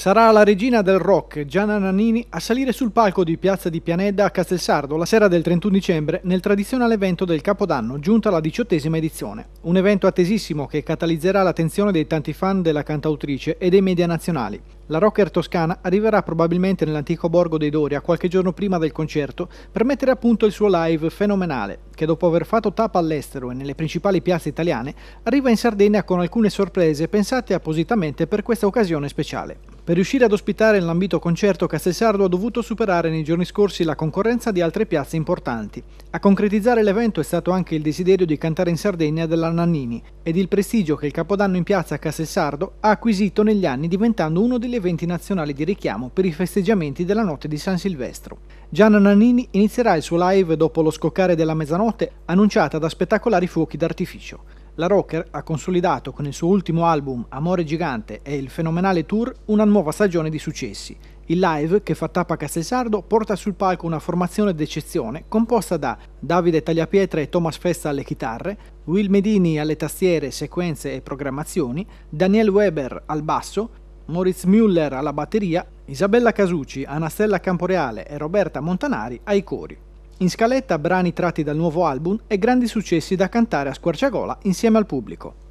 Sarà la regina del rock Gianna Nannini a salire sul palco di Piazza di Pianedda a Castelsardo la sera del 31 dicembre nel tradizionale evento del Capodanno giunta alla diciottesima edizione. Un evento attesissimo che catalizzerà l'attenzione dei tanti fan della cantautrice e dei media nazionali. La rocker toscana arriverà probabilmente nell'antico borgo dei Doria qualche giorno prima del concerto per mettere a punto il suo live fenomenale, che dopo aver fatto tappa all'estero e nelle principali piazze italiane, arriva in Sardegna con alcune sorprese pensate appositamente per questa occasione speciale. Per riuscire ad ospitare l'ambito concerto Castelsardo ha dovuto superare nei giorni scorsi la concorrenza di altre piazze importanti. A concretizzare l'evento è stato anche il desiderio di cantare in Sardegna della Nannini ed il prestigio che il Capodanno in piazza Castelsardo ha acquisito negli anni diventando uno degli eventi nazionali di richiamo per i festeggiamenti della notte di San Silvestro. Gianna Nannini inizierà il suo live dopo lo scoccare della mezzanotte annunciata da spettacolari fuochi d'artificio. La rocker ha consolidato con il suo ultimo album Amore Gigante e il fenomenale tour una nuova stagione di successi. Il live che fa tappa a Castelsardo porta sul palco una formazione d'eccezione composta da Davide Tagliapietra e Thomas Festa alle chitarre, Will Medini alle tastiere, sequenze e programmazioni, Daniel Weber al basso, Moritz Müller alla batteria, Isabella Casucci, Anastella Camporeale e Roberta Montanari ai cori. In scaletta brani tratti dal nuovo album e grandi successi da cantare a squarciagola insieme al pubblico.